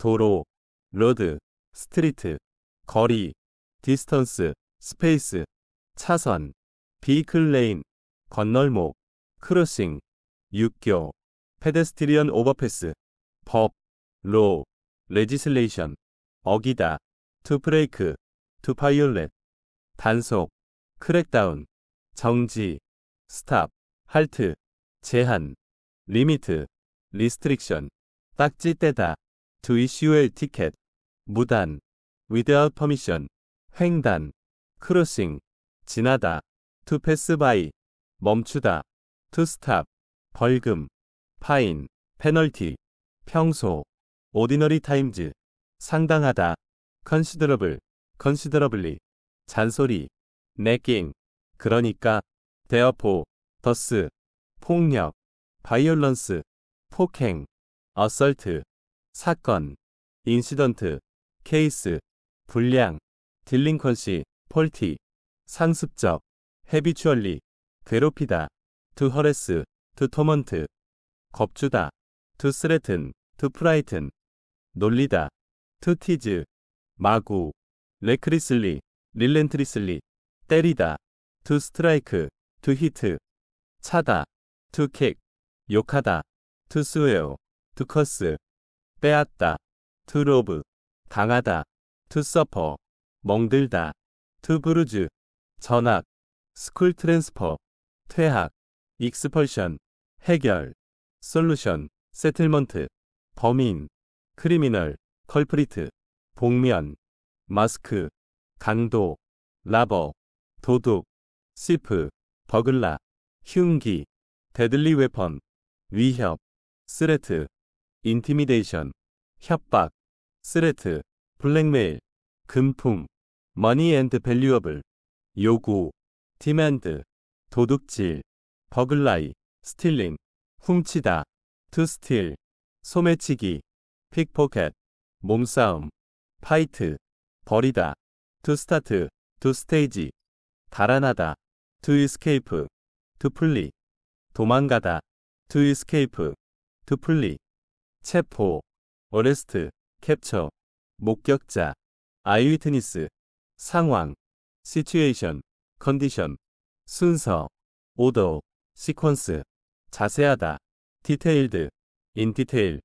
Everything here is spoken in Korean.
도로, 로드, 스트리트, 거리, 디스턴스, 스페이스, 차선, 비클 레인, 건널목, 크로싱, 육교, 페데스트리언 오버패스, 법, 로, 레지슬레이션, 어기다, 투프레이크투 파이올렛, 단속, 크랙다운, 정지, 스탑, 할트, 제한, 리미트, 리스트릭션, 딱지 떼다. to issue a ticket, 무단, without permission, 횡단, crossing, 지나다, to pass by, 멈추다, to stop, 벌금, fine, penalty, 평소, ordinary times, 상당하다, considerable, considerably, 잔소리, nagging, 그러니까, therefore, thus, 폭력, violence, 폭행, assault, 사건, 인시던트, 케이스, 불량, 딜링컨시, 폴티, 상습적, 헤비추얼리, 괴롭히다, to harass, to torment, 겁주다, to threaten, to frighten, 놀리다, to tease, 마구, recklessly, relentlessly, 때리다, to strike, to hit, 차다, to kick, 욕하다, to swear, to curse, 빼앗다, to rob, 당하다, to suffer, 멍들다, to bruise, 전학, school transfer, 퇴학, expulsion, 해결, solution, settlement, 범인, criminal, culprit, 복면, 마스크, 강도, 라버, 도둑, 시프, 버글라, 흉기, 데들리 웨펀, 위협, 스레트, 인티미데이션, 협박, 스레트, 블랙메일, 금품, 머니 앤드 밸류어블, 요구, 디맨드, 도둑질, 버글라이, 스틸링, 훔치다, 투스틸, 소매치기, 픽포켓, 몸싸움, 파이트, 버리다, 투스타트, 투스테이지, 달아나다, 투이스케이프, 투플리, 도망가다, 투이스케이프, 투플리 체포, 어레스트, 캡처, 목격자, 아이위트니스, 상황, 시츄에이션, 컨디션, 순서, 오더, 시퀀스, 자세하다, 디테일드, 인디테일,